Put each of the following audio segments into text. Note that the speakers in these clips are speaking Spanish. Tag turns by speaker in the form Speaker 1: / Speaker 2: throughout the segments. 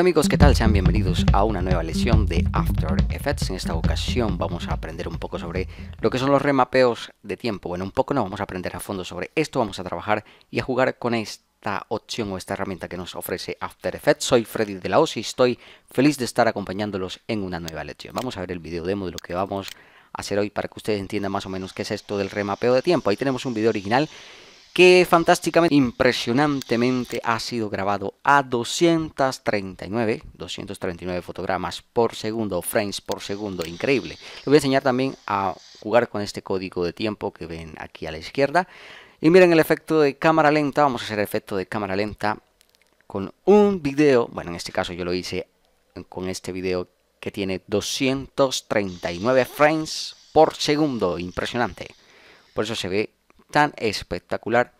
Speaker 1: Hola amigos, ¿qué tal? Sean bienvenidos a una nueva lección de After Effects. En esta ocasión vamos a aprender un poco sobre lo que son los remapeos de tiempo. Bueno, un poco no, vamos a aprender a fondo sobre esto, vamos a trabajar y a jugar con esta opción o esta herramienta que nos ofrece After Effects. Soy Freddy de la OSI y estoy feliz de estar acompañándolos en una nueva lección. Vamos a ver el video demo de lo que vamos a hacer hoy para que ustedes entiendan más o menos qué es esto del remapeo de tiempo. Ahí tenemos un video original que fantásticamente, impresionantemente ha sido grabado a 239, 239 fotogramas por segundo, frames por segundo, increíble. Les voy a enseñar también a jugar con este código de tiempo que ven aquí a la izquierda. Y miren el efecto de cámara lenta, vamos a hacer efecto de cámara lenta con un video, bueno en este caso yo lo hice con este video que tiene 239 frames por segundo, impresionante. Por eso se ve tan espectacular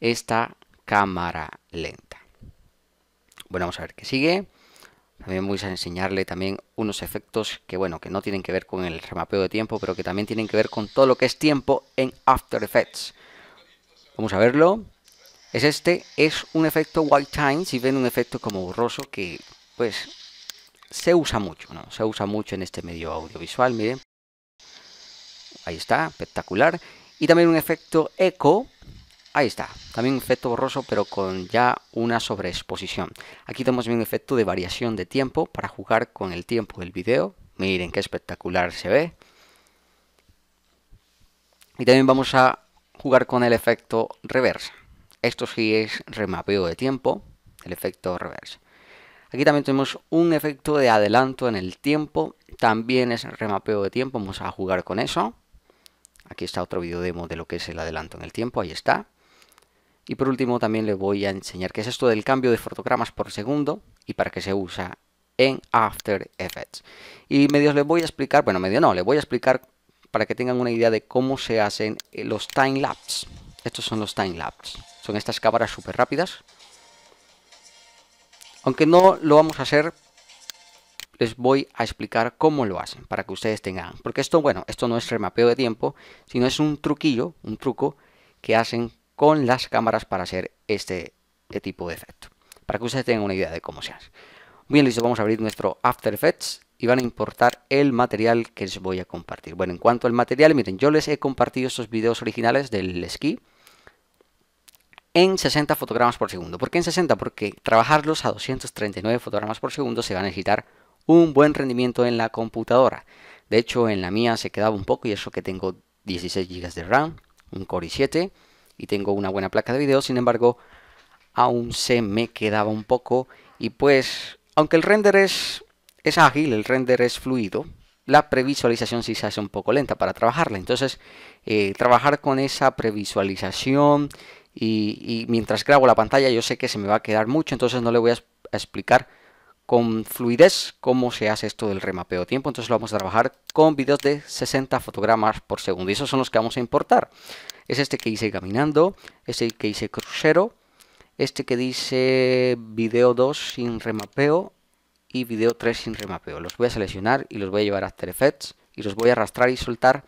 Speaker 1: esta cámara lenta. Bueno, vamos a ver qué sigue. También voy a enseñarle también unos efectos que, bueno, que no tienen que ver con el remapeo de tiempo, pero que también tienen que ver con todo lo que es tiempo en After Effects. Vamos a verlo. Es este, es un efecto white time, si ven un efecto como borroso que, pues, se usa mucho, ¿no? Se usa mucho en este medio audiovisual, miren. Ahí está, espectacular y también un efecto eco. Ahí está, también un efecto borroso pero con ya una sobreexposición. Aquí tenemos un efecto de variación de tiempo para jugar con el tiempo del video. Miren qué espectacular se ve. Y también vamos a jugar con el efecto reverse, Esto sí es remapeo de tiempo, el efecto reverse. Aquí también tenemos un efecto de adelanto en el tiempo. También es remapeo de tiempo, vamos a jugar con eso. Aquí está otro video demo de lo que es el adelanto en el tiempo, ahí está. Y por último también les voy a enseñar qué es esto del cambio de fotogramas por segundo y para qué se usa en After Effects. Y medios les voy a explicar, bueno, medio no, les voy a explicar para que tengan una idea de cómo se hacen eh, los time laps. Estos son los time lapse. Son estas cámaras súper rápidas. Aunque no lo vamos a hacer les voy a explicar cómo lo hacen para que ustedes tengan. Porque esto, bueno, esto no es remapeo de tiempo, sino es un truquillo, un truco que hacen con las cámaras para hacer este, este, tipo de efecto. Para que ustedes tengan una idea de cómo se hace. Bien, listo, vamos a abrir nuestro After Effects y van a importar el material que les voy a compartir. Bueno, en cuanto al material, miren, yo les he compartido estos videos originales del esquí en 60 fotogramas por segundo. ¿Por qué en 60? Porque trabajarlos a 239 fotogramas por segundo se va a necesitar un buen rendimiento en la computadora. De hecho, en la mía se quedaba un poco y eso que tengo 16 GB de RAM, un Core i7 y tengo una buena placa de video, sin embargo, aún se me quedaba un poco y pues, aunque el render es, es ágil, el render es fluido, la previsualización sí se hace un poco lenta para trabajarla. Entonces, eh, trabajar con esa previsualización y, mientras grabo la pantalla yo sé que se me va a quedar mucho, entonces no le voy a explicar con fluidez cómo se hace esto del remapeo de tiempo. Entonces lo vamos a trabajar con videos de 60 fotogramas por segundo. Y esos son los que vamos a importar. Es este que hice caminando, este que hice crucero, este que dice video 2 sin remapeo y video 3 sin remapeo. Los voy a seleccionar y los voy a llevar a After Effects y los voy a arrastrar y soltar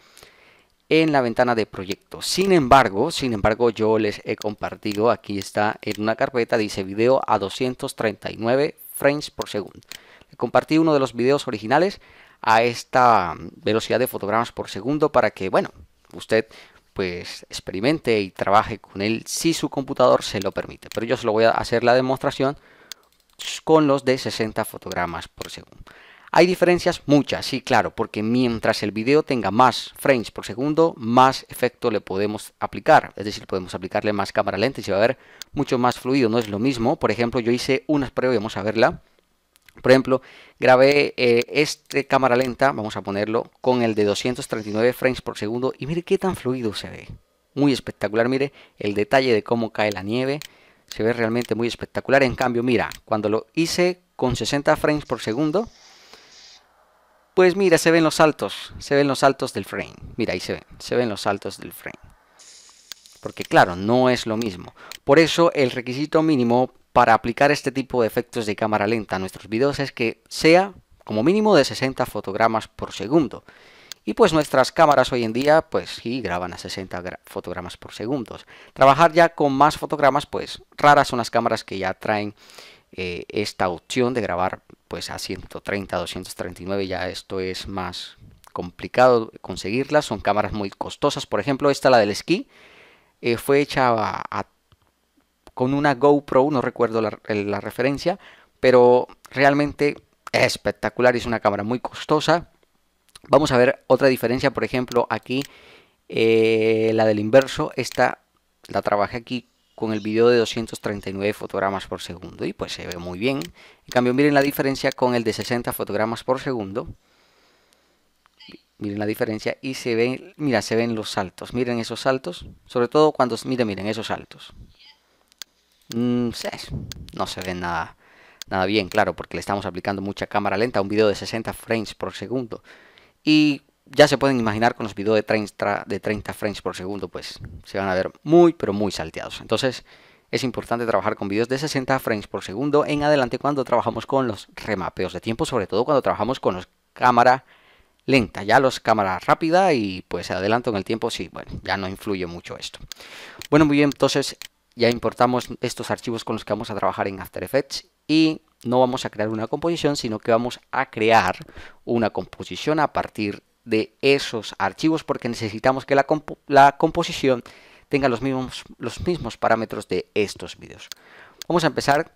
Speaker 1: en la ventana de proyecto. Sin embargo, sin embargo, yo les he compartido, aquí está en una carpeta, dice video a 239 frames por segundo. Le compartí uno de los videos originales a esta velocidad de fotogramas por segundo para que, bueno, usted pues experimente y trabaje con él si su computador se lo permite. Pero yo se lo voy a hacer la demostración con los de 60 fotogramas por segundo. Hay diferencias muchas, sí, claro, porque mientras el video tenga más frames por segundo, más efecto le podemos aplicar. Es decir, podemos aplicarle más cámara lenta y se va a ver mucho más fluido, no es lo mismo. Por ejemplo, yo hice unas pruebas, vamos a verla. Por ejemplo, grabé eh, este cámara lenta, vamos a ponerlo, con el de 239 frames por segundo y mire qué tan fluido se ve. Muy espectacular, mire el detalle de cómo cae la nieve, se ve realmente muy espectacular. En cambio, mira, cuando lo hice con 60 frames por segundo, pues mira, se ven los saltos, se ven los saltos del frame. Mira, ahí se ven, se ven los saltos del frame porque claro, no es lo mismo. Por eso el requisito mínimo para aplicar este tipo de efectos de cámara lenta a nuestros videos es que sea como mínimo de 60 fotogramas por segundo. Y pues nuestras cámaras hoy en día, pues sí, graban a 60 fotogramas por segundo. Trabajar ya con más fotogramas, pues raras son las cámaras que ya traen eh, esta opción de grabar pues a 130, 239, ya esto es más complicado conseguirlas, son cámaras muy costosas, por ejemplo esta la del esquí, eh, fue hecha con una GoPro, no recuerdo la, referencia, pero realmente es espectacular, es una cámara muy costosa. Vamos a ver otra diferencia, por ejemplo, aquí eh, la del inverso, esta la trabajé aquí con el video de 239 fotogramas por segundo y pues se ve muy bien. En cambio, miren la diferencia con el de 60 fotogramas por segundo. Miren la diferencia y se ven, mira, se ven los saltos. Miren esos saltos, sobre todo cuando, miren, miren esos saltos. Mm, no se ven nada, nada bien, claro, porque le estamos aplicando mucha cámara lenta a un video de 60 frames por segundo. Y ya se pueden imaginar con los videos de 30, de 30 frames por segundo, pues se van a ver muy, pero muy salteados. Entonces, es importante trabajar con videos de 60 frames por segundo en adelante cuando trabajamos con los remapeos de tiempo, sobre todo cuando trabajamos con los cámara lenta. Ya los cámaras rápida y pues adelanto en el tiempo, sí, bueno, ya no influye mucho esto. Bueno, muy bien, entonces ya importamos estos archivos con los que vamos a trabajar en After Effects y no vamos a crear una composición, sino que vamos a crear una composición a partir de esos archivos porque necesitamos que la, composición tenga los mismos, los mismos parámetros de estos vídeos. Vamos a empezar.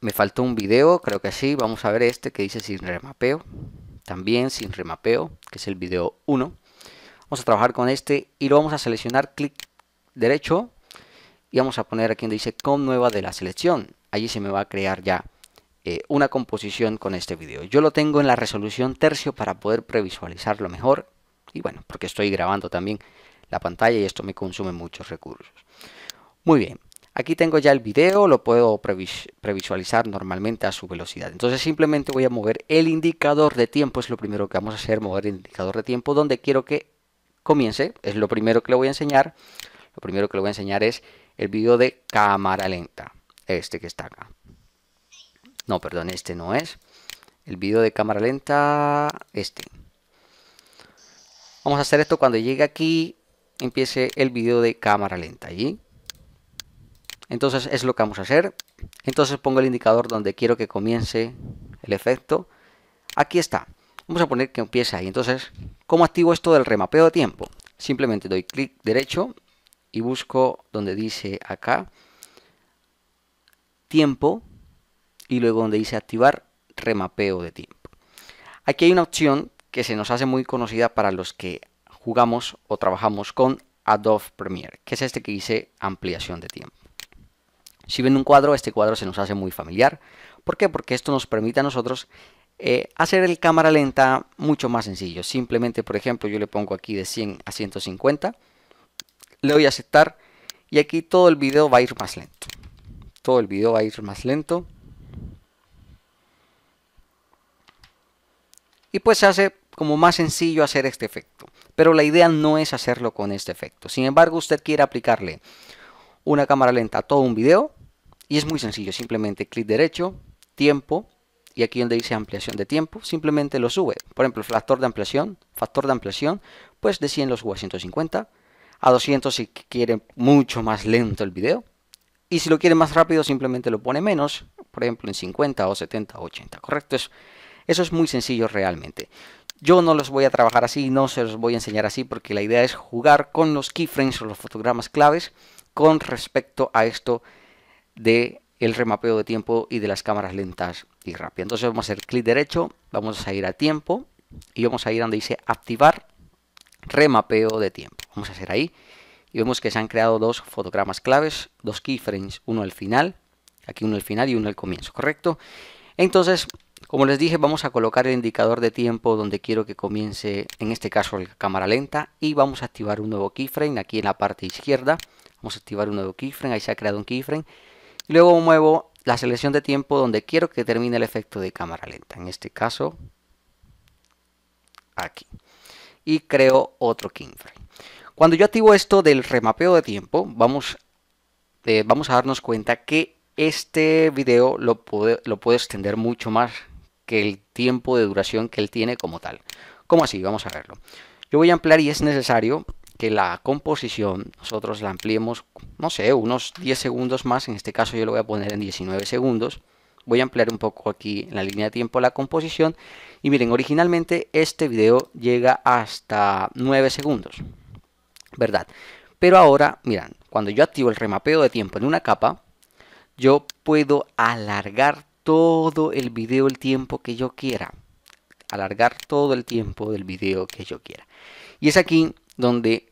Speaker 1: Me faltó un video, creo que sí. Vamos a ver este que dice sin remapeo también sin remapeo, que es el video 1. Vamos a trabajar con este y lo vamos a seleccionar, clic derecho y vamos a poner aquí donde dice con nueva de la selección. Allí se me va a crear ya eh, una composición con este video. Yo lo tengo en la resolución tercio para poder previsualizarlo mejor y bueno, porque estoy grabando también la pantalla y esto me consume muchos recursos. Muy bien, Aquí tengo ya el video, lo puedo previsualizar normalmente a su velocidad. Entonces simplemente voy a mover el indicador de tiempo, es lo primero que vamos a hacer, mover el indicador de tiempo donde quiero que comience, es lo primero que le voy a enseñar. Lo primero que le voy a enseñar es el video de cámara lenta, este que está acá. No, perdón, este no es. El video de cámara lenta, este. Vamos a hacer esto cuando llegue aquí, empiece el video de cámara lenta allí. Entonces es lo que vamos a hacer. Entonces pongo el indicador donde quiero que comience el efecto. Aquí está. Vamos a poner que empiece ahí. Entonces, ¿cómo activo esto del remapeo de tiempo? Simplemente doy clic derecho y busco donde dice acá tiempo y luego donde dice activar remapeo de tiempo. Aquí hay una opción que se nos hace muy conocida para los que jugamos o trabajamos con Adobe Premiere, que es este que dice ampliación de tiempo. Si ven un cuadro, este cuadro se nos hace muy familiar. ¿Por qué? Porque esto nos permite a nosotros eh, hacer el cámara lenta mucho más sencillo. Simplemente, por ejemplo, yo le pongo aquí de 100 a 150. Le voy a aceptar. Y aquí todo el video va a ir más lento. Todo el video va a ir más lento. Y pues se hace como más sencillo hacer este efecto. Pero la idea no es hacerlo con este efecto. Sin embargo, usted quiere aplicarle una cámara lenta a todo un video y es muy sencillo, simplemente clic derecho, tiempo, y aquí donde dice ampliación de tiempo, simplemente lo sube. Por ejemplo, factor de ampliación, factor de ampliación, pues de 100 los subo a 150, a 200 si quiere mucho más lento el video, y si lo quiere más rápido simplemente lo pone menos, por ejemplo en 50 o 70 o 80, ¿correcto? Eso, eso es muy sencillo realmente. Yo no los voy a trabajar así, no se los voy a enseñar así porque la idea es jugar con los keyframes o los fotogramas claves con respecto a esto de el remapeo de tiempo y de las cámaras lentas y rápidas. Entonces vamos a hacer clic derecho, vamos a ir a tiempo y vamos a ir donde dice activar remapeo de tiempo. Vamos a hacer ahí y vemos que se han creado dos fotogramas claves, dos keyframes, uno al final, aquí uno al final y uno al comienzo, ¿correcto? Entonces, como les dije, vamos a colocar el indicador de tiempo donde quiero que comience, en este caso la cámara lenta, y vamos a activar un nuevo keyframe aquí en la parte izquierda. Vamos a activar un nuevo keyframe, ahí se ha creado un keyframe. Luego muevo la selección de tiempo donde quiero que termine el efecto de cámara lenta. En este caso, aquí. Y creo otro keyframe. Cuando yo activo esto del remapeo de tiempo, vamos, eh, vamos a darnos cuenta que este video lo, puede, lo puedo extender mucho más que el tiempo de duración que él tiene como tal. ¿Cómo así? Vamos a verlo. Yo voy a ampliar y es necesario que la composición nosotros la ampliemos, no sé, unos 10 segundos más, en este caso yo lo voy a poner en 19 segundos. Voy a ampliar un poco aquí en la línea de tiempo la composición. Y miren, originalmente este video llega hasta 9 segundos, ¿verdad? Pero ahora, miran, cuando yo activo el remapeo de tiempo en una capa, yo puedo alargar todo el video el tiempo que yo quiera. Alargar todo el tiempo del video que yo quiera. Y es aquí donde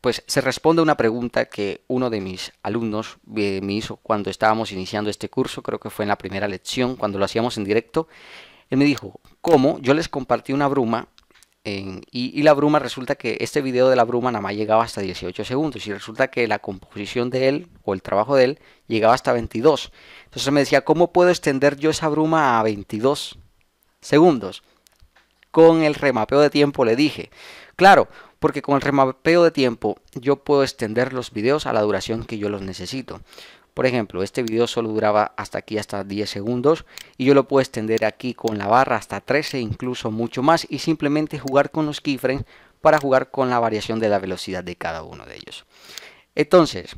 Speaker 1: pues se responde a una pregunta que uno de mis alumnos eh, me hizo cuando estábamos iniciando este curso, creo que fue en la primera lección, cuando lo hacíamos en directo. Él me dijo, ¿cómo? Yo les compartí una bruma en, y, y, la bruma resulta que este video de la bruma nada más llegaba hasta 18 segundos y resulta que la composición de él o el trabajo de él llegaba hasta 22. Entonces me decía, ¿cómo puedo extender yo esa bruma a 22 segundos? Con el remapeo de tiempo le dije, claro, porque con el remapeo de tiempo yo puedo extender los videos a la duración que yo los necesito. Por ejemplo, este video solo duraba hasta aquí, hasta 10 segundos, y yo lo puedo extender aquí con la barra hasta 13, incluso mucho más, y simplemente jugar con los keyframes para jugar con la variación de la velocidad de cada uno de ellos. Entonces,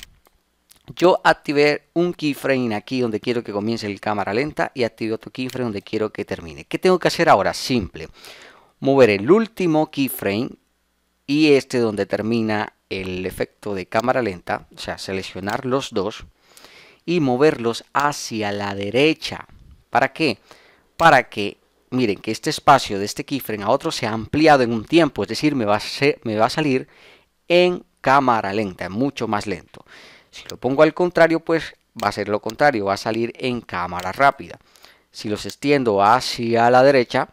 Speaker 1: yo activé un keyframe aquí donde quiero que comience el cámara lenta y activé otro keyframe donde quiero que termine. ¿Qué tengo que hacer ahora? Simple. Mover el último keyframe y este donde termina el efecto de cámara lenta, o sea, seleccionar los dos y moverlos hacia la derecha. ¿Para qué? Para que, miren, que este espacio de este keyframe a otro se ha ampliado en un tiempo, es decir, me va a, me va a salir en cámara lenta, mucho más lento. Si lo pongo al contrario, pues va a ser lo contrario, va a salir en cámara rápida. Si los extiendo hacia la derecha,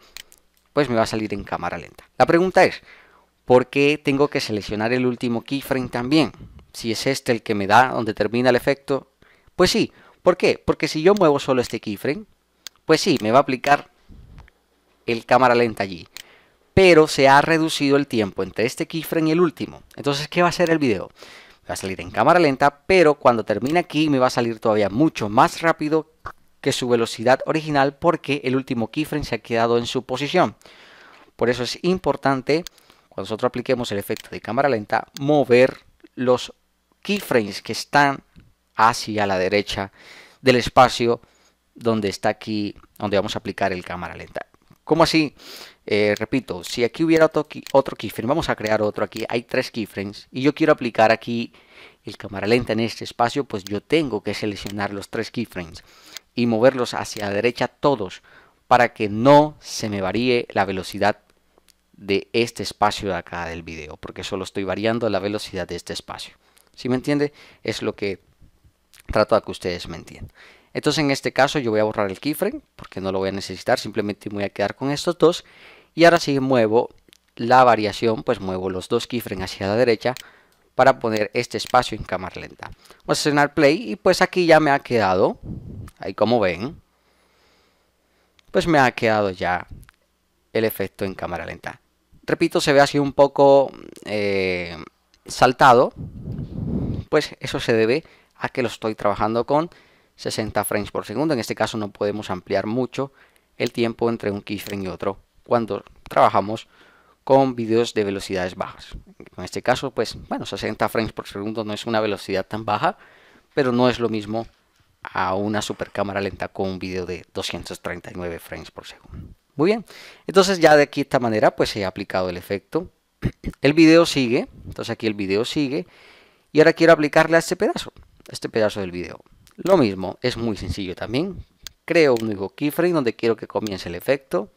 Speaker 1: pues me va a salir en cámara lenta. La pregunta es, qué tengo que seleccionar el último keyframe también. Si es este el que me da donde termina el efecto, pues sí. ¿Por qué? Porque si yo muevo solo este keyframe, pues sí, me va a aplicar el cámara lenta allí. Pero se ha reducido el tiempo entre este keyframe y el último. Entonces, ¿qué va a hacer el video? va a salir en cámara lenta, pero cuando termine aquí me va a salir todavía mucho más rápido que su velocidad original porque el último keyframe se ha quedado en su posición. Por eso es importante cuando nosotros apliquemos el efecto de cámara lenta, mover los keyframes que están hacia la derecha del espacio donde está aquí, donde vamos a aplicar el cámara lenta. ¿Cómo así? Eh, repito, si aquí hubiera otro, otro keyframe, vamos a crear otro aquí, hay tres keyframes y yo quiero aplicar aquí el cámara lenta en este espacio, pues yo tengo que seleccionar los tres keyframes y moverlos hacia la derecha todos para que no se me varíe la velocidad de este espacio de acá del video, porque solo estoy variando la velocidad de este espacio. si me entiende? Es lo que trato de que ustedes me entiendan. Entonces en este caso yo voy a borrar el keyframe porque no lo voy a necesitar, simplemente voy a quedar con estos dos. Y ahora si muevo la variación, pues muevo los dos keyframes hacia la derecha para poner este espacio en cámara lenta. Voy a seleccionar play y pues aquí ya me ha quedado, ahí como ven, pues me ha quedado ya el efecto en cámara lenta repito, se ve así un poco eh, saltado, pues eso se debe a que lo estoy trabajando con 60 frames por segundo. En este caso no podemos ampliar mucho el tiempo entre un keyframe y otro cuando trabajamos con vídeos de velocidades bajas. En este caso, pues bueno, 60 frames por segundo no es una velocidad tan baja, pero no es lo mismo a una supercámara lenta con un vídeo de 239 frames por segundo. Muy bien, entonces ya de aquí esta manera pues he aplicado el efecto. El video sigue, entonces aquí el video sigue y ahora quiero aplicarle a este pedazo, este pedazo del video. Lo mismo, es muy sencillo también. Creo un nuevo keyframe donde quiero que comience el efecto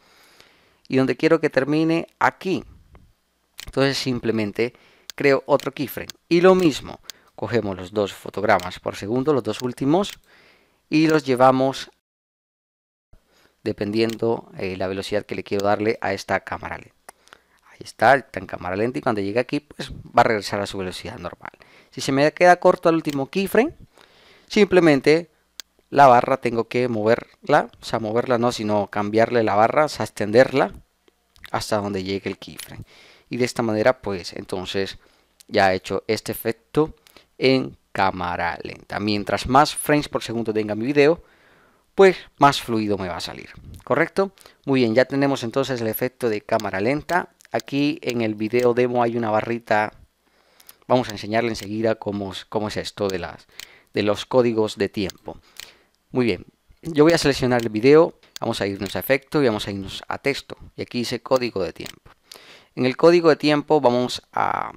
Speaker 1: y donde quiero que termine aquí. Entonces simplemente creo otro keyframe. Y lo mismo, cogemos los dos fotogramas por segundo, los dos últimos, y los llevamos dependiendo eh, la velocidad que le quiero darle a esta cámara lenta. Ahí está, está en cámara lenta y cuando llegue aquí pues va a regresar a su velocidad normal. Si se me queda corto el último keyframe, simplemente la barra tengo que moverla, o sea moverla no, sino cambiarle la barra, o sea extenderla hasta donde llegue el keyframe. Y de esta manera pues entonces ya he hecho este efecto en cámara lenta. Mientras más frames por segundo tenga mi video, pues más fluido me va a salir. ¿Correcto? Muy bien, ya tenemos entonces el efecto de cámara lenta. Aquí en el video demo hay una barrita. Vamos a enseñarle enseguida cómo, cómo es esto de, las, de los códigos de tiempo. Muy bien, yo voy a seleccionar el video. Vamos a irnos a efecto y vamos a irnos a texto. Y aquí dice código de tiempo. En el código de tiempo vamos a,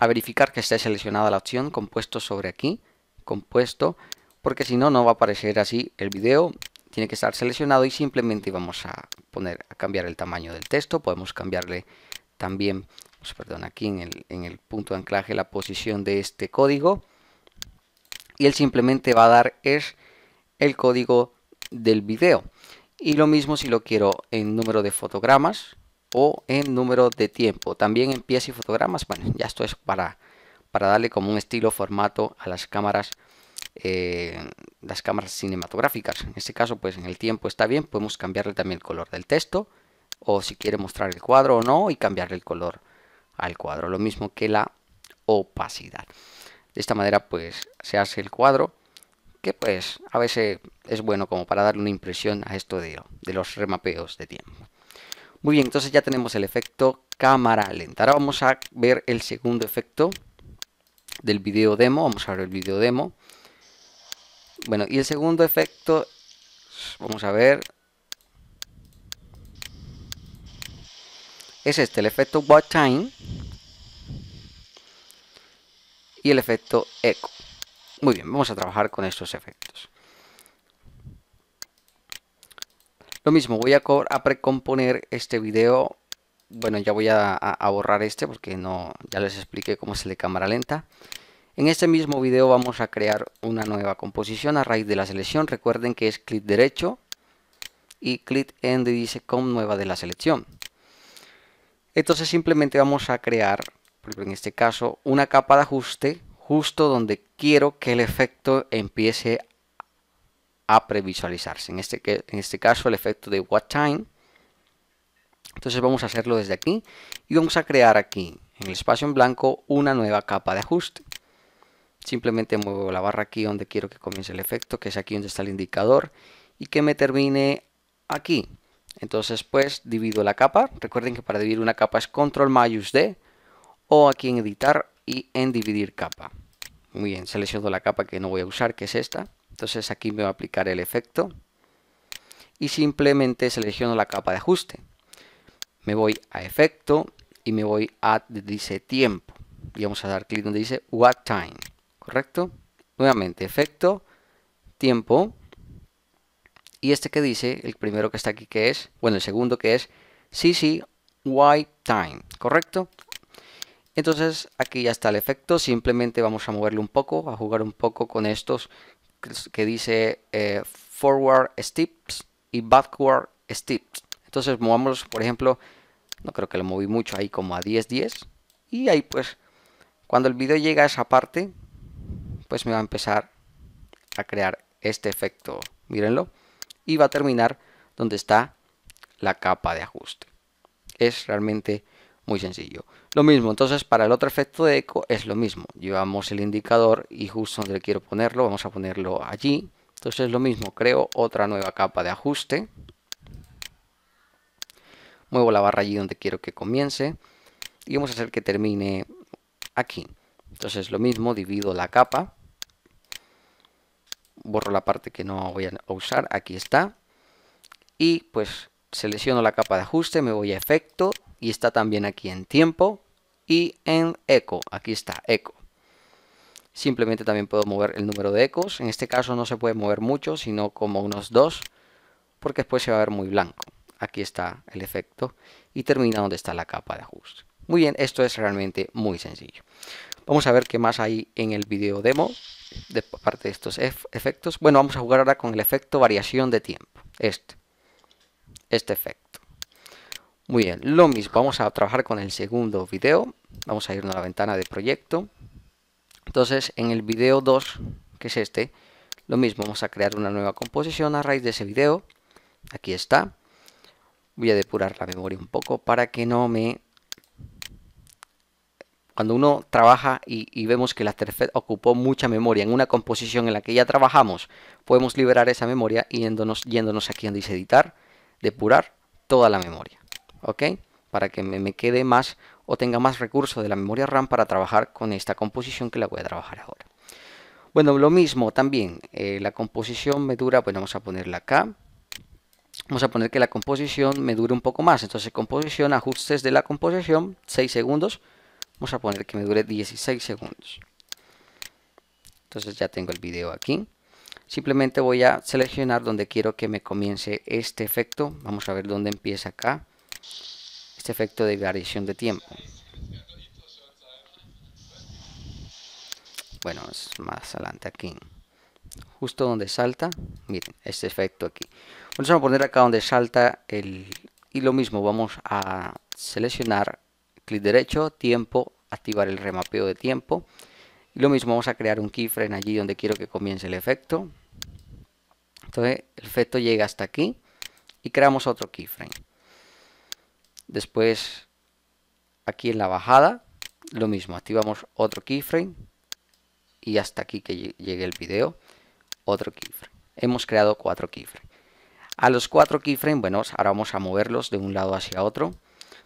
Speaker 1: a verificar que esté seleccionada la opción compuesto sobre aquí. Compuesto porque si no, no va a aparecer así el video. Tiene que estar seleccionado y simplemente vamos a poner a cambiar el tamaño del texto. Podemos cambiarle también, pues, perdón, aquí en el, en el punto de anclaje la posición de este código. Y él simplemente va a dar es el código del video. Y lo mismo si lo quiero en número de fotogramas o en número de tiempo. También en pies y fotogramas. Bueno, ya esto es para, para darle como un estilo formato a las cámaras eh, las cámaras cinematográficas. En este caso, pues en el tiempo está bien, podemos cambiarle también el color del texto o si quiere mostrar el cuadro o no y cambiarle el color al cuadro. Lo mismo que la opacidad. De esta manera, pues se hace el cuadro que pues a veces es bueno como para darle una impresión a esto de, de los remapeos de tiempo. Muy bien, entonces ya tenemos el efecto cámara lenta. Ahora vamos a ver el segundo efecto del video demo. Vamos a ver el video demo. Bueno, y el segundo efecto, vamos a ver, es este, el efecto What Time y el efecto eco. Muy bien, vamos a trabajar con estos efectos. Lo mismo, voy a, precomponer este video. Bueno, ya voy a, borrar este porque no ya les expliqué cómo se le cámara lenta. En este mismo video vamos a crear una nueva composición a raíz de la selección. Recuerden que es clic derecho y clic en donde dice con nueva de la selección. Entonces simplemente vamos a crear, en este caso, una capa de ajuste justo donde quiero que el efecto empiece a previsualizarse. En este, en este caso el efecto de What Time. Entonces vamos a hacerlo desde aquí y vamos a crear aquí en el espacio en blanco una nueva capa de ajuste. Simplemente muevo la barra aquí donde quiero que comience el efecto, que es aquí donde está el indicador y que me termine aquí. Entonces pues divido la capa. Recuerden que para dividir una capa es control mayús D o aquí en editar y en dividir capa. Muy bien, selecciono la capa que no voy a usar, que es esta. Entonces aquí me va a aplicar el efecto y simplemente selecciono la capa de ajuste. Me voy a efecto y me voy a dice tiempo. Y vamos a dar clic donde dice what time. ¿correcto? Nuevamente, efecto, tiempo. Y este que dice, el primero que está aquí que es, bueno, el segundo que es Y, time, ¿correcto? Entonces aquí ya está el efecto, simplemente vamos a moverlo un poco, a jugar un poco con estos que dice eh, forward steps y backward steps. Entonces movamos, por ejemplo, no creo que lo moví mucho ahí como a 10, 10. Y ahí pues, cuando el video llega a esa parte, pues me va a empezar a crear este efecto, mírenlo, y va a terminar donde está la capa de ajuste. Es realmente muy sencillo. Lo mismo, entonces para el otro efecto de eco es lo mismo. Llevamos el indicador y justo donde quiero ponerlo, vamos a ponerlo allí. Entonces lo mismo, creo otra nueva capa de ajuste. Muevo la barra allí donde quiero que comience. Y vamos a hacer que termine aquí. Entonces lo mismo, divido la capa, borro la parte que no voy a usar, aquí está, y pues selecciono la capa de ajuste, me voy a efecto, y está también aquí en tiempo, y en eco, aquí está, eco. Simplemente también puedo mover el número de ecos, en este caso no se puede mover mucho, sino como unos dos, porque después se va a ver muy blanco. Aquí está el efecto y termina donde está la capa de ajuste. Muy bien, esto es realmente muy sencillo. Vamos a ver qué más hay en el video demo de parte de estos efectos. Bueno, vamos a jugar ahora con el efecto variación de tiempo. Este. Este efecto. Muy bien, lo mismo. Vamos a trabajar con el segundo video. Vamos a irnos a la ventana de proyecto. Entonces, en el video 2, que es este, lo mismo. Vamos a crear una nueva composición a raíz de ese video. Aquí está. Voy a depurar la memoria un poco para que no me cuando uno trabaja y, vemos que la terfet ocupó mucha memoria en una composición en la que ya trabajamos, podemos liberar esa memoria yéndonos, yéndonos aquí donde dice editar, depurar toda la memoria. ¿Ok? Para que me, quede más o tenga más recursos de la memoria RAM para trabajar con esta composición que la voy a trabajar ahora. Bueno, lo mismo también, eh, la composición me dura, bueno, vamos a ponerla acá. Vamos a poner que la composición me dure un poco más. Entonces, composición, ajustes de la composición, 6 segundos. Vamos a poner que me dure 16 segundos. Entonces ya tengo el video aquí. Simplemente voy a seleccionar donde quiero que me comience este efecto. Vamos a ver dónde empieza acá. Este efecto de variación de tiempo. Bueno, es más adelante aquí. Justo donde salta. Miren, este efecto aquí. Vamos a poner acá donde salta el... Y lo mismo, vamos a seleccionar clic derecho, tiempo, activar el remapeo de tiempo. Y lo mismo, vamos a crear un keyframe allí donde quiero que comience el efecto. Entonces el efecto llega hasta aquí y creamos otro keyframe. Después aquí en la bajada, lo mismo, activamos otro keyframe y hasta aquí que llegue el video, otro keyframe. Hemos creado cuatro keyframes. A los cuatro keyframes, bueno, ahora vamos a moverlos de un lado hacia otro.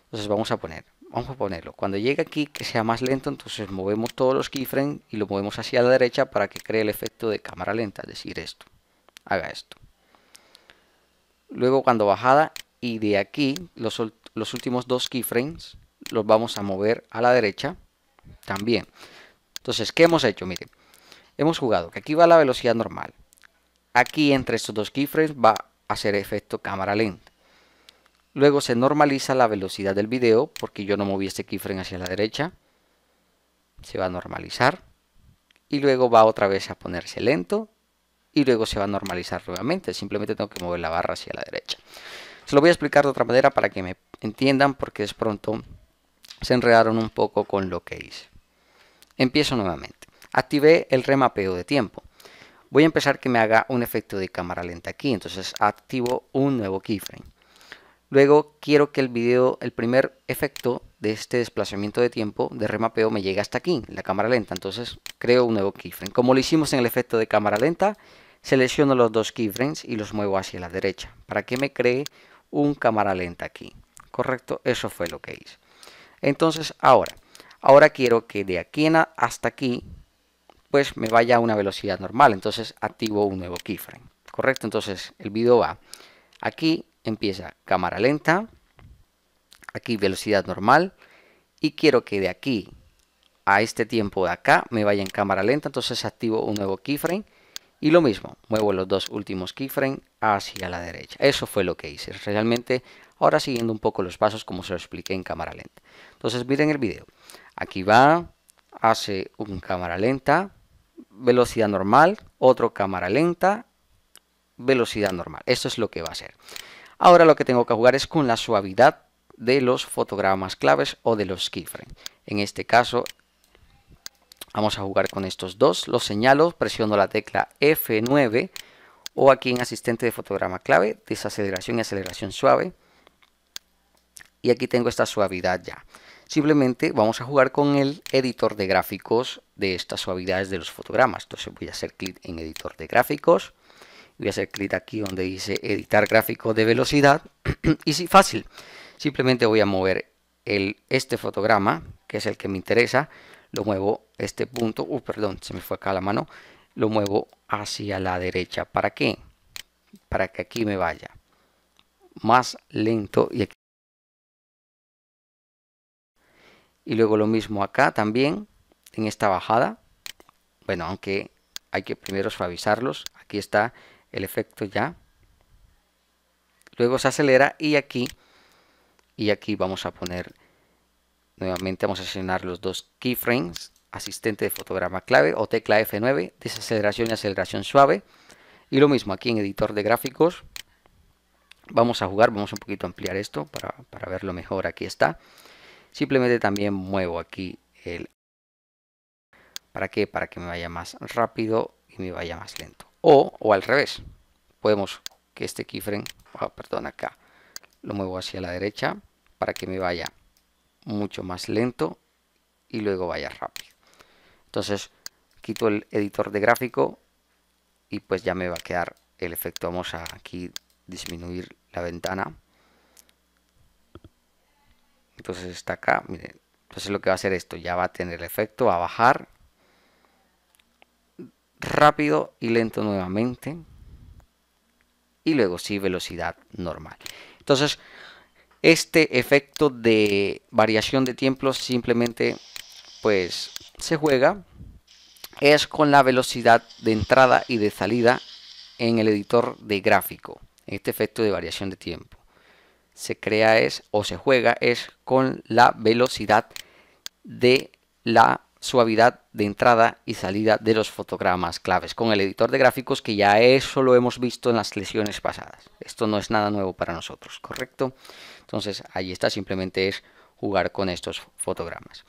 Speaker 1: Entonces vamos a poner vamos a ponerlo, cuando llegue aquí que sea más lento, entonces movemos todos los keyframes y lo movemos hacia la derecha para que cree el efecto de cámara lenta, es decir, esto, haga esto. Luego cuando bajada y de aquí los, últimos dos keyframes los vamos a mover a la derecha también. Entonces, ¿qué hemos hecho? Miren, hemos jugado que aquí va la velocidad normal. Aquí entre estos dos keyframes va a ser efecto cámara lenta. Luego se normaliza la velocidad del video porque yo no moví este keyframe hacia la derecha. Se va a normalizar. Y luego va otra vez a ponerse lento. Y luego se va a normalizar nuevamente. Simplemente tengo que mover la barra hacia la derecha. Se lo voy a explicar de otra manera para que me entiendan porque de pronto se enredaron un poco con lo que hice. Empiezo nuevamente. Activé el remapeo de tiempo. Voy a empezar que me haga un efecto de cámara lenta aquí. Entonces activo un nuevo keyframe Luego quiero que el video, el primer efecto de este desplazamiento de tiempo de remapeo me llegue hasta aquí, la cámara lenta. Entonces creo un nuevo keyframe. Como lo hicimos en el efecto de cámara lenta, selecciono los dos keyframes y los muevo hacia la derecha para que me cree un cámara lenta aquí. ¿Correcto? Eso fue lo que hice. Entonces ahora, ahora quiero que de aquí a, hasta aquí pues me vaya a una velocidad normal. Entonces activo un nuevo keyframe. ¿Correcto? Entonces el video va aquí empieza cámara lenta, aquí velocidad normal y quiero que de aquí a este tiempo de acá me vaya en cámara lenta, entonces activo un nuevo keyframe y lo mismo, muevo los dos últimos keyframes hacia la derecha. Eso fue lo que hice, realmente ahora siguiendo un poco los pasos como se lo expliqué en cámara lenta. Entonces miren el video, aquí va, hace un cámara lenta, velocidad normal, otro cámara lenta, velocidad normal. Esto es lo que va a hacer. Ahora lo que tengo que jugar es con la suavidad de los fotogramas claves o de los keyframes. En este caso vamos a jugar con estos dos. Los señalo, presiono la tecla F9 o aquí en asistente de fotograma clave, desaceleración y aceleración suave. Y aquí tengo esta suavidad ya. Simplemente vamos a jugar con el editor de gráficos de estas suavidades de los fotogramas. Entonces voy a hacer clic en editor de gráficos voy a hacer clic aquí donde dice editar gráfico de velocidad y si sí, fácil simplemente voy a mover el, este fotograma que es el que me interesa lo muevo este punto perdón se me fue acá la mano lo muevo hacia la derecha para qué para que aquí me vaya más lento y y luego lo mismo acá también en esta bajada bueno aunque hay que primero suavizarlos aquí está el efecto ya. Luego se acelera y aquí, y aquí vamos a poner, nuevamente vamos a seleccionar los dos keyframes, asistente de fotograma clave o tecla F9, desaceleración y aceleración suave. Y lo mismo aquí en editor de gráficos, vamos a jugar, vamos un poquito a ampliar esto para, para verlo mejor, aquí está. Simplemente también muevo aquí el... ¿Para que Para que me vaya más rápido y me vaya más lento o, al revés. Podemos que este keyframe, ah, perdón, acá lo muevo hacia la derecha para que me vaya mucho más lento y luego vaya rápido. Entonces quito el editor de gráfico y pues ya me va a quedar el efecto. Vamos a aquí disminuir la ventana. Entonces está acá, miren. Entonces lo que va a hacer esto, ya va a tener el efecto, va a bajar rápido y lento nuevamente. Y luego sí, velocidad normal. Entonces, este efecto de variación de tiempo simplemente pues se juega es con la velocidad de entrada y de salida en el editor de gráfico. Este efecto de variación de tiempo se crea es o se juega es con la velocidad de la suavidad de entrada y salida de los fotogramas claves con el editor de gráficos que ya eso lo hemos visto en las lesiones pasadas. Esto no es nada nuevo para nosotros, ¿correcto? Entonces ahí está, simplemente es jugar con estos fotogramas.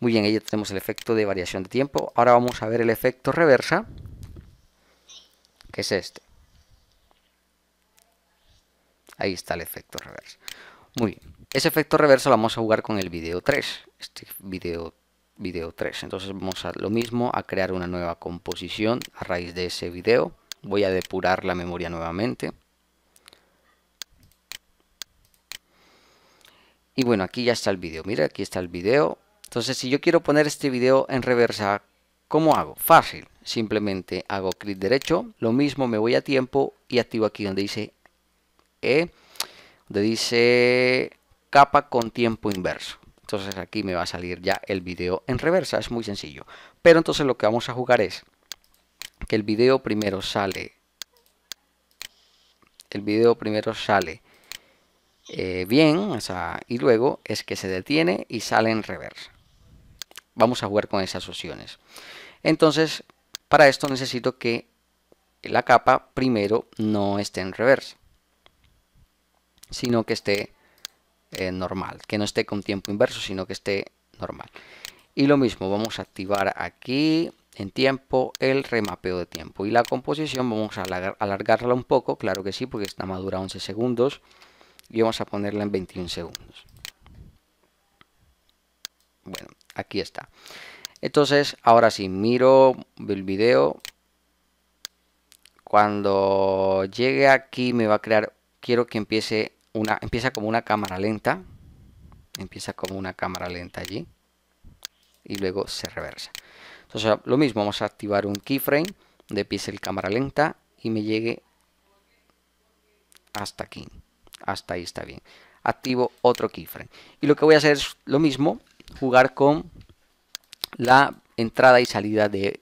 Speaker 1: Muy bien, ahí ya tenemos el efecto de variación de tiempo. Ahora vamos a ver el efecto reversa, que es este. Ahí está el efecto reversa. Muy bien. Ese efecto reverso lo vamos a jugar con el video 3. Este video video 3. Entonces vamos a lo mismo, a crear una nueva composición a raíz de ese video. Voy a depurar la memoria nuevamente. Y bueno, aquí ya está el video. Mira, aquí está el video. Entonces, si yo quiero poner este video en reversa, ¿cómo hago? Fácil. Simplemente hago clic derecho. Lo mismo, me voy a tiempo y activo aquí donde dice E, donde dice capa con tiempo inverso. Entonces aquí me va a salir ya el video en reversa, es muy sencillo. Pero entonces lo que vamos a jugar es que el video primero sale, el vídeo primero sale eh, bien, y luego es que se detiene y sale en reversa. Vamos a jugar con esas opciones. Entonces, para esto necesito que la capa primero no esté en reversa, sino que esté eh, normal, que no esté con tiempo inverso, sino que esté normal. Y lo mismo, vamos a activar aquí en tiempo el remapeo de tiempo. Y la composición vamos a alargarla un poco, claro que sí, porque está madura 11 segundos. Y vamos a ponerla en 21 segundos. Bueno, aquí está. Entonces, ahora sí, miro el video. Cuando llegue aquí me va a crear, quiero que empiece una, empieza como una cámara lenta, empieza como una cámara lenta allí y luego se reversa. Entonces lo mismo, vamos a activar un keyframe de empiece el cámara lenta y me llegue hasta aquí, hasta ahí está bien. Activo otro keyframe y lo que voy a hacer es lo mismo, jugar con la entrada y salida de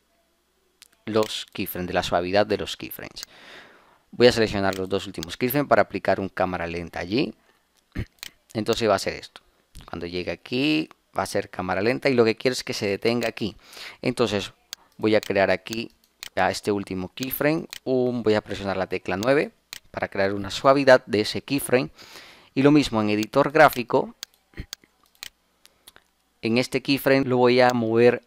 Speaker 1: los keyframes, de la suavidad de los keyframes voy a seleccionar los dos últimos keyframes para aplicar un cámara lenta allí entonces va a ser esto cuando llegue aquí va a ser cámara lenta y lo que quiero es que se detenga aquí entonces voy a crear aquí a este último keyframe un, voy a presionar la tecla 9 para crear una suavidad de ese keyframe y lo mismo en editor gráfico en este keyframe lo voy a mover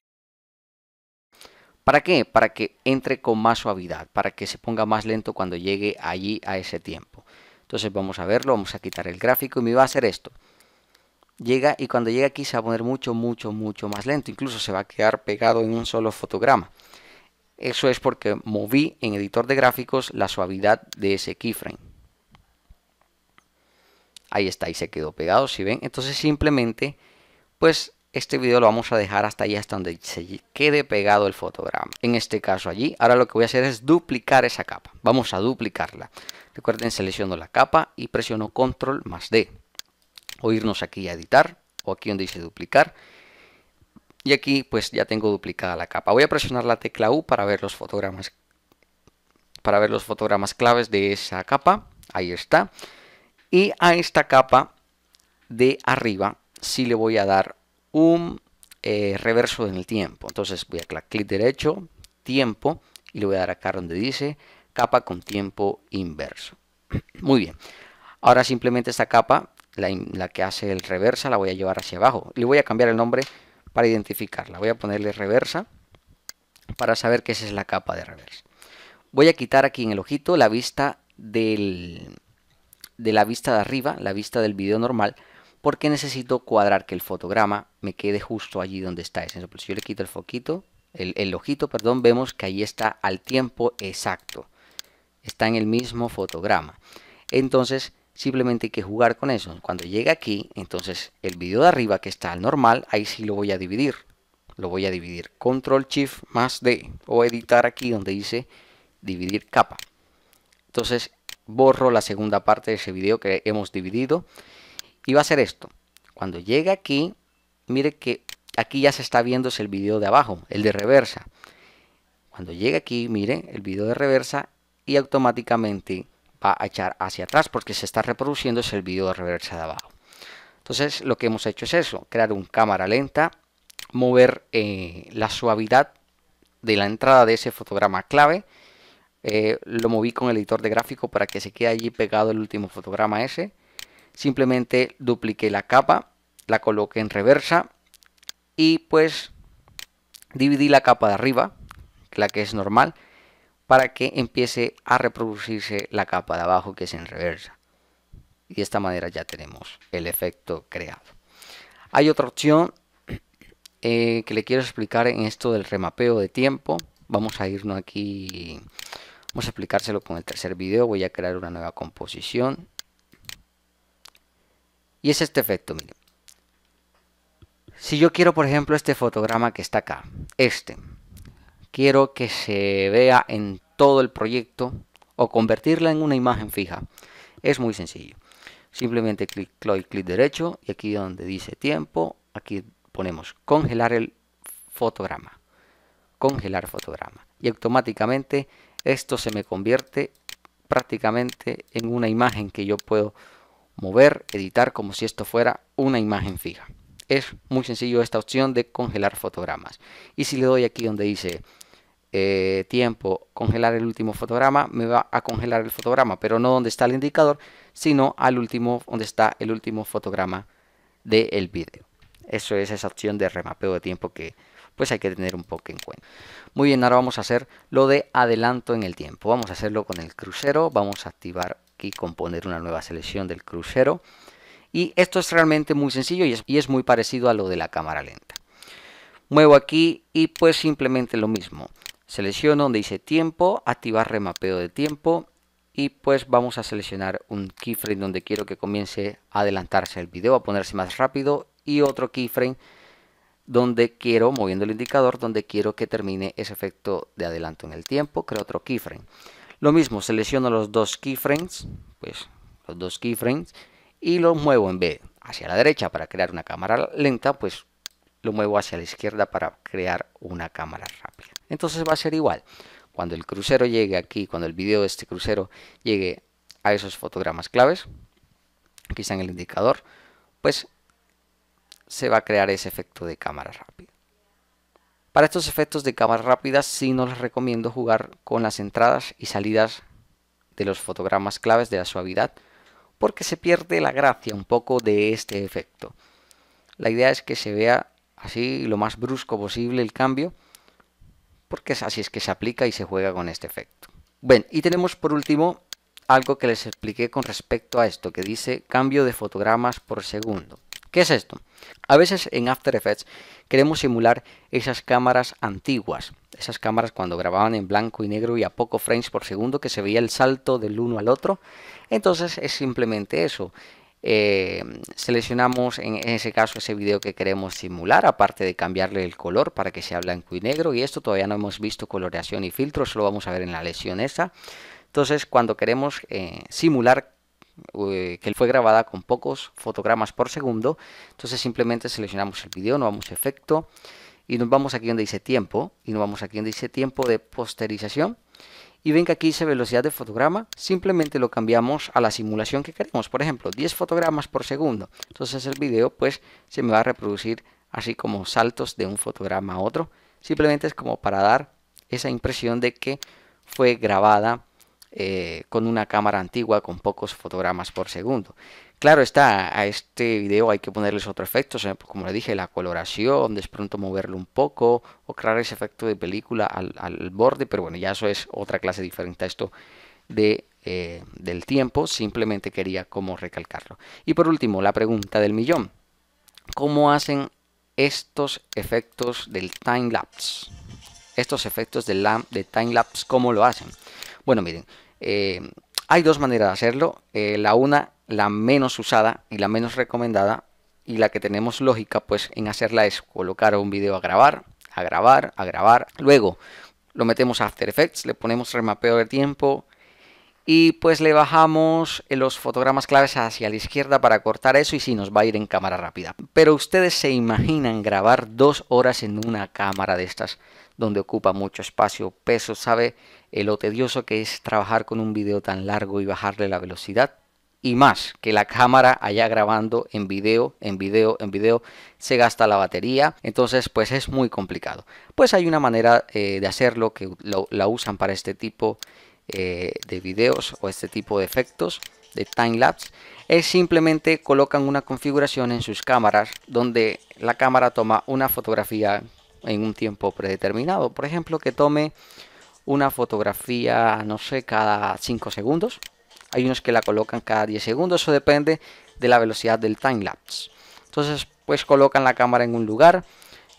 Speaker 1: ¿Para qué? Para que entre con más suavidad, para que se ponga más lento cuando llegue allí a ese tiempo. Entonces vamos a verlo, vamos a quitar el gráfico y me va a hacer esto. Llega y cuando llega aquí se va a poner mucho, mucho, mucho más lento. Incluso se va a quedar pegado en un solo fotograma. Eso es porque moví en editor de gráficos la suavidad de ese keyframe. Ahí está, y se quedó pegado, si ven. Entonces simplemente, pues este video lo vamos a dejar hasta allí, hasta donde se quede pegado el fotograma. En este caso allí, ahora lo que voy a hacer es duplicar esa capa. Vamos a duplicarla. Recuerden, selecciono la capa y presiono control más D. O irnos aquí a editar, o aquí donde dice duplicar. Y aquí pues ya tengo duplicada la capa. Voy a presionar la tecla U para ver los fotogramas para ver los fotogramas claves de esa capa. Ahí está. Y a esta capa de arriba sí le voy a dar un eh, reverso en el tiempo. Entonces voy a clic derecho, tiempo, y le voy a dar acá donde dice capa con tiempo inverso. Muy bien. Ahora simplemente esta capa, la, que hace el reversa, la voy a llevar hacia abajo. Le voy a cambiar el nombre para identificarla. Voy a ponerle reversa para saber que esa es la capa de reversa. Voy a quitar aquí en el ojito la vista de la vista de arriba, la vista del video normal, porque necesito cuadrar que el fotograma me quede justo allí donde está ese Si yo le quito el foquito, el, ojito, perdón, vemos que ahí está al tiempo exacto. Está en el mismo fotograma. Entonces, simplemente hay que jugar con eso. Cuando llegue aquí, entonces el video de arriba que está al normal, ahí sí lo voy a dividir. Lo voy a dividir control shift más D o editar aquí donde dice dividir capa. Entonces borro la segunda parte de ese video que hemos dividido y va a ser esto. Cuando llegue aquí, mire que aquí ya se está viendo el video de abajo, el de reversa. Cuando llegue aquí, mire el video de reversa y automáticamente va a echar hacia atrás porque se está reproduciendo el vídeo de reversa de abajo. Entonces lo que hemos hecho es eso, crear un cámara lenta, mover eh, la suavidad de la entrada de ese fotograma clave. Eh, lo moví con el editor de gráfico para que se quede allí pegado el último fotograma ese simplemente dupliqué la capa, la coloqué en reversa y pues dividí la capa de arriba, la que es normal, para que empiece a reproducirse la capa de abajo que es en reversa. Y de esta manera ya tenemos el efecto creado. Hay otra opción eh, que le quiero explicar en esto del remapeo de tiempo. Vamos a irnos aquí, vamos a explicárselo con el tercer video. Voy a crear una nueva composición. Y es este efecto, Si yo quiero, por ejemplo, este fotograma que está acá, este, quiero que se vea en todo el proyecto o convertirla en una imagen fija. Es muy sencillo. Simplemente clic, clic, clic derecho y aquí donde dice tiempo, aquí ponemos congelar el fotograma. Congelar fotograma. Y automáticamente esto se me convierte prácticamente en una imagen que yo puedo mover, editar como si esto fuera una imagen fija. Es muy sencillo esta opción de congelar fotogramas. Y si le doy aquí donde dice eh, tiempo, congelar el último fotograma, me va a congelar el fotograma, pero no donde está el indicador, sino al último, donde está el último fotograma del el vídeo. Eso es esa opción de remapeo de tiempo que pues hay que tener un poco en cuenta. Muy bien, ahora vamos a hacer lo de adelanto en el tiempo. Vamos a hacerlo con el crucero, vamos a activar aquí componer una nueva selección del crucero. Y esto es realmente muy sencillo y es, y es muy parecido a lo de la cámara lenta. Muevo aquí y pues simplemente lo mismo. Selecciono donde dice tiempo, activar remapeo de tiempo y pues vamos a seleccionar un keyframe donde quiero que comience a adelantarse el video, a ponerse más rápido y otro keyframe donde quiero, moviendo el indicador, donde quiero que termine ese efecto de adelanto en el tiempo, creo otro keyframe. Lo mismo, selecciono los dos keyframes, pues los dos keyframes, y los muevo en vez hacia la derecha para crear una cámara lenta, pues lo muevo hacia la izquierda para crear una cámara rápida. Entonces va a ser igual. Cuando el crucero llegue aquí, cuando el video de este crucero llegue a esos fotogramas claves, aquí está en el indicador, pues se va a crear ese efecto de cámara rápida. Para estos efectos de cámara rápida sí no les recomiendo jugar con las entradas y salidas de los fotogramas claves de la suavidad porque se pierde la gracia un poco de este efecto. La idea es que se vea así lo más brusco posible el cambio porque así es que se aplica y se juega con este efecto. Bien, y tenemos por último algo que les expliqué con respecto a esto que dice cambio de fotogramas por segundo. ¿Qué es esto? A veces en After Effects queremos simular esas cámaras antiguas, esas cámaras cuando grababan en blanco y negro y a poco frames por segundo que se veía el salto del uno al otro. Entonces es simplemente eso. Eh, seleccionamos en ese caso ese video que queremos simular, aparte de cambiarle el color para que sea blanco y negro. Y esto todavía no hemos visto coloreación y filtros, lo vamos a ver en la lesión esa. Entonces cuando queremos eh, simular eh, que fue grabada con pocos fotogramas por segundo. Entonces simplemente seleccionamos el video, nos vamos a efecto y nos vamos aquí donde dice tiempo y nos vamos aquí donde dice tiempo de posterización. Y ven que aquí dice velocidad de fotograma, simplemente lo cambiamos a la simulación que queremos. Por ejemplo, 10 fotogramas por segundo. Entonces el video pues se me va a reproducir así como saltos de un fotograma a otro. Simplemente es como para dar esa impresión de que fue grabada eh, con una cámara antigua con pocos fotogramas por segundo. Claro está, a este video hay que ponerles otro efecto, pues como le dije, la coloración, de pronto moverlo un poco o crear ese efecto de película al, borde, pero bueno, ya eso es otra clase diferente a esto de, eh, del tiempo, simplemente quería como recalcarlo. Y por último, la pregunta del millón. ¿Cómo hacen estos efectos del time lapse? Estos efectos de, de time lapse, ¿cómo lo hacen? Bueno, miren, eh, hay dos maneras de hacerlo. Eh, la una, la menos usada y la menos recomendada, y la que tenemos lógica pues en hacerla es colocar un video a grabar, a grabar, a grabar. Luego lo metemos a After Effects, le ponemos remapeo de tiempo y pues le bajamos los fotogramas claves hacia la izquierda para cortar eso y si sí, nos va a ir en cámara rápida. Pero ustedes se imaginan grabar dos horas en una cámara de estas donde ocupa mucho espacio, peso, sabe eh, lo tedioso que es trabajar con un video tan largo y bajarle la velocidad. Y más, que la cámara allá grabando en video, en video, en video, se gasta la batería. Entonces, pues es muy complicado. Pues hay una manera eh, de hacerlo que la usan para este tipo eh, de videos o este tipo de efectos de time lapse es simplemente colocan una configuración en sus cámaras donde la cámara toma una fotografía en un tiempo predeterminado. Por ejemplo, que tome una fotografía, no sé, cada 5 segundos. Hay unos que la colocan cada 10 segundos, eso depende de la velocidad del time lapse Entonces, pues colocan la cámara en un lugar,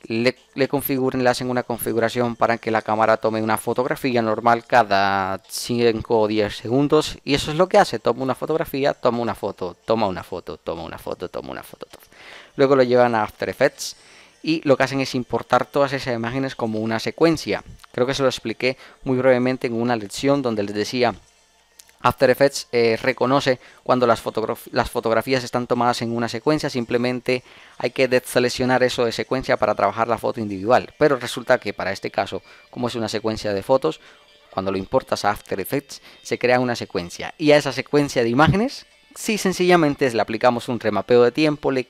Speaker 1: le, le, le hacen una configuración para que la cámara tome una fotografía normal cada 5 o 10 segundos. Y eso es lo que hace, toma una fotografía, toma una foto, toma una foto, toma una foto. Toma una foto. Luego lo llevan a After Effects y lo que hacen es importar todas esas imágenes como una secuencia. Creo que se lo expliqué muy brevemente en una lección donde les decía After Effects eh, reconoce cuando las, fotografías están tomadas en una secuencia, simplemente hay que deseleccionar eso de secuencia para trabajar la foto individual. Pero resulta que para este caso, como es una secuencia de fotos, cuando lo importas a After Effects, se crea una secuencia. Y a esa secuencia de imágenes, si sencillamente le aplicamos un remapeo de tiempo, le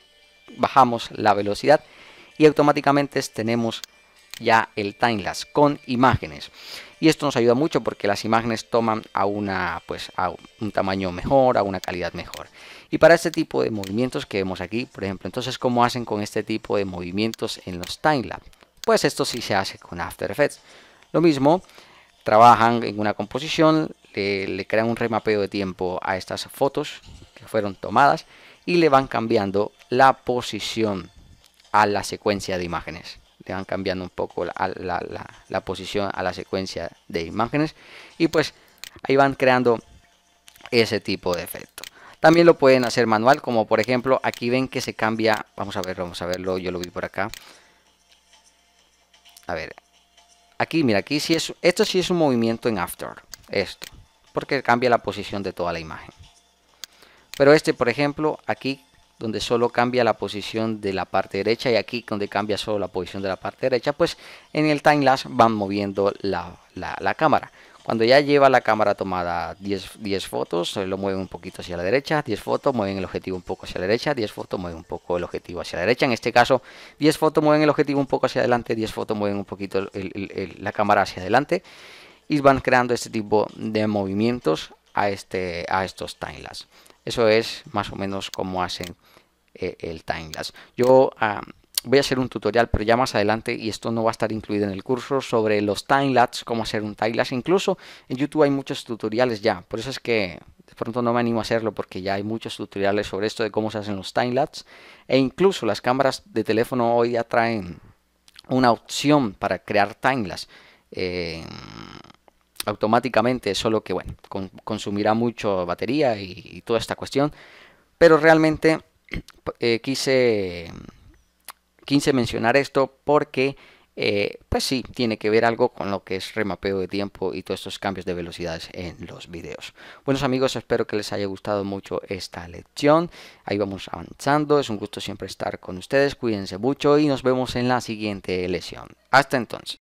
Speaker 1: bajamos la velocidad y automáticamente tenemos ya el timelapse con imágenes y esto nos ayuda mucho porque las imágenes toman a una pues a un tamaño mejor a una calidad mejor y para este tipo de movimientos que vemos aquí por ejemplo entonces cómo hacen con este tipo de movimientos en los timelapse pues esto sí se hace con After Effects lo mismo trabajan en una composición le, le crean un remapeo de tiempo a estas fotos que fueron tomadas y le van cambiando la posición a la secuencia de imágenes. Le van cambiando un poco la, posición a la secuencia de imágenes. Y pues ahí van creando ese tipo de efecto. También lo pueden hacer manual, como por ejemplo aquí ven que se cambia, vamos a ver, vamos a verlo, yo lo vi por acá. A ver, aquí, mira, aquí si es, esto sí es un movimiento en After, esto, porque cambia la posición de toda la imagen. Pero este, por ejemplo, aquí donde solo cambia la posición de la parte derecha y aquí donde cambia solo la posición de la parte derecha, pues en el time van moviendo la, cámara. Cuando ya lleva la cámara tomada 10, 10, fotos, lo mueven un poquito hacia la derecha, 10 fotos, mueven el objetivo un poco hacia la derecha, 10 fotos, mueven un poco el objetivo hacia la derecha. En este caso, 10 fotos mueven el objetivo un poco hacia adelante, 10 fotos mueven un poquito la cámara hacia adelante y van creando este tipo de movimientos a, este, a estos timelapse. Eso es más o menos como hacen eh, el time lapse. Yo ah, voy a hacer un tutorial, pero ya más adelante, y esto no va a estar incluido en el curso, sobre los time cómo hacer un time Incluso en YouTube hay muchos tutoriales ya, por eso es que de pronto no me animo a hacerlo porque ya hay muchos tutoriales sobre esto de cómo se hacen los time E incluso las cámaras de teléfono hoy ya traen una opción para crear time eh, automáticamente, solo que bueno, consumirá mucho batería y toda esta cuestión. Pero realmente eh, quise, mencionar esto porque, eh, pues sí, tiene que ver algo con lo que es remapeo de tiempo y todos estos cambios de velocidades en los videos. Buenos amigos, espero que les haya gustado mucho esta lección. Ahí vamos avanzando. Es un gusto siempre estar con ustedes. Cuídense mucho y nos vemos en la siguiente lección. Hasta entonces.